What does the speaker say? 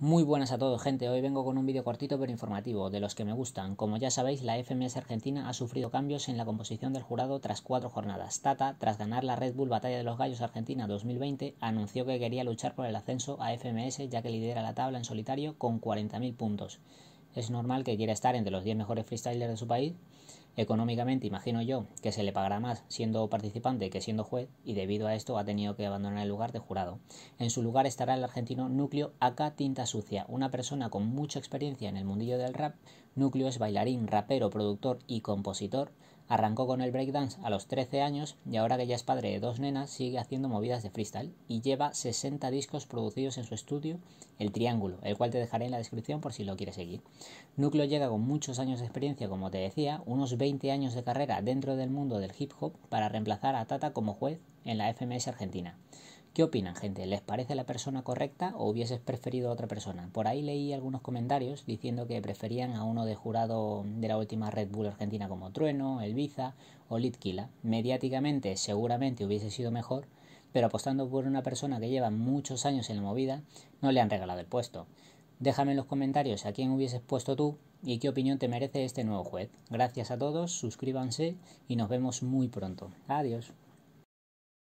Muy buenas a todos gente, hoy vengo con un vídeo cortito pero informativo, de los que me gustan. Como ya sabéis, la FMS Argentina ha sufrido cambios en la composición del jurado tras cuatro jornadas. Tata, tras ganar la Red Bull Batalla de los Gallos Argentina 2020, anunció que quería luchar por el ascenso a FMS ya que lidera la tabla en solitario con 40.000 puntos es normal que quiera estar entre los 10 mejores freestylers de su país. Económicamente, imagino yo, que se le pagará más siendo participante que siendo juez, y debido a esto ha tenido que abandonar el lugar de jurado. En su lugar estará el argentino Núcleo Aka Tinta Sucia, una persona con mucha experiencia en el mundillo del rap. Núcleo es bailarín, rapero, productor y compositor. Arrancó con el breakdance a los 13 años y ahora que ya es padre de dos nenas sigue haciendo movidas de freestyle y lleva 60 discos producidos en su estudio El Triángulo, el cual te dejaré en la descripción por si lo quieres seguir. Núcleo llega con muchos años de experiencia, como te decía, unos 20 años de carrera dentro del mundo del hip hop para reemplazar a Tata como juez en la FMS Argentina. ¿Qué opinan, gente? ¿Les parece la persona correcta o hubieses preferido a otra persona? Por ahí leí algunos comentarios diciendo que preferían a uno de jurado de la última Red Bull argentina como Trueno, Elviza o Litquila. Mediáticamente seguramente hubiese sido mejor, pero apostando por una persona que lleva muchos años en la movida, no le han regalado el puesto. Déjame en los comentarios a quién hubieses puesto tú y qué opinión te merece este nuevo juez. Gracias a todos, suscríbanse y nos vemos muy pronto. Adiós.